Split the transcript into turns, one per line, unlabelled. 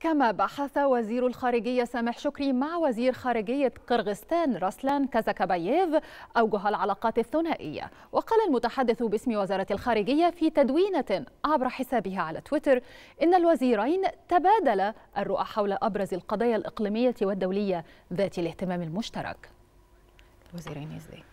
كما بحث وزير الخارجية سامح شكري مع وزير خارجية قرغستان رسلان كازاكابايف أوجه العلاقات الثنائية وقال المتحدث باسم وزارة الخارجية في تدوينة عبر حسابها على تويتر إن الوزيرين تبادلا الرؤى حول أبرز القضايا الإقليمية والدولية ذات الاهتمام المشترك
الوزيرين إزاي؟